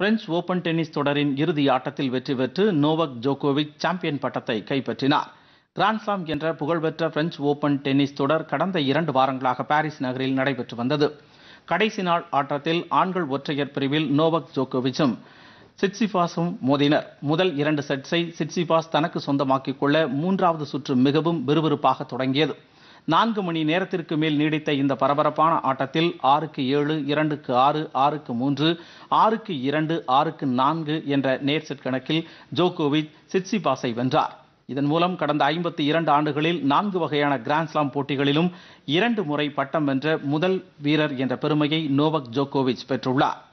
French open tennis தொடரின் இறுதி ஆட்டத்தில் வெற்றி பெற்று நோவக் ஜோகோவிக் சாம்பியன் பட்டத்தை கைப்பற்றினார் கிராண்ட்ஸ்லாம் என்ற புகழ்பெற்ற பிரெஞ்ச் ஓபன் டென்னிஸ் தொடர் கடந்த இரண்டு வாரங்களாக பாரிஸ் நகரில் நடைபெற்று வந்தது கடைசி நாள் ஆட்டத்தில் ஆண்கள் ஒற்றையர் பிரிவில் நோவக் ஜோகோவிச்சும் சிட்சிபாஸும் மோதினர் முதல் இரண்டு செட்ஸை சிட்சிபாஸ் தனக்கு சொந்தமாக்கிக் கொள்ள மூன்றாவது சுற்று மிகவும் விறுவிறுப்பாக தொடங்கியது நான்கு மணி நேரத்திற்கு மேல் நீடித்த இந்த பரபரப்பான ஆட்டத்தில் ஆறுக்கு ஏழு இரண்டுக்கு ஆறு ஆறுக்கு மூன்று ஆறுக்கு இரண்டு ஆறுக்கு நான்கு என்ற நேர் செட் கணக்கில் ஜோகோவிச் சிட்சி பாஸை வென்றார் இதன் மூலம் கடந்த ஐம்பத்தி இரண்டு ஆண்டுகளில் நான்கு வகையான கிராண்ட்ஸ்லாம் போட்டிகளிலும் இரண்டு முறை பட்டம் வென்ற முதல் வீரர் என்ற பெருமையை நோவக் ஜோகோவிச் பெற்றுள்ளார்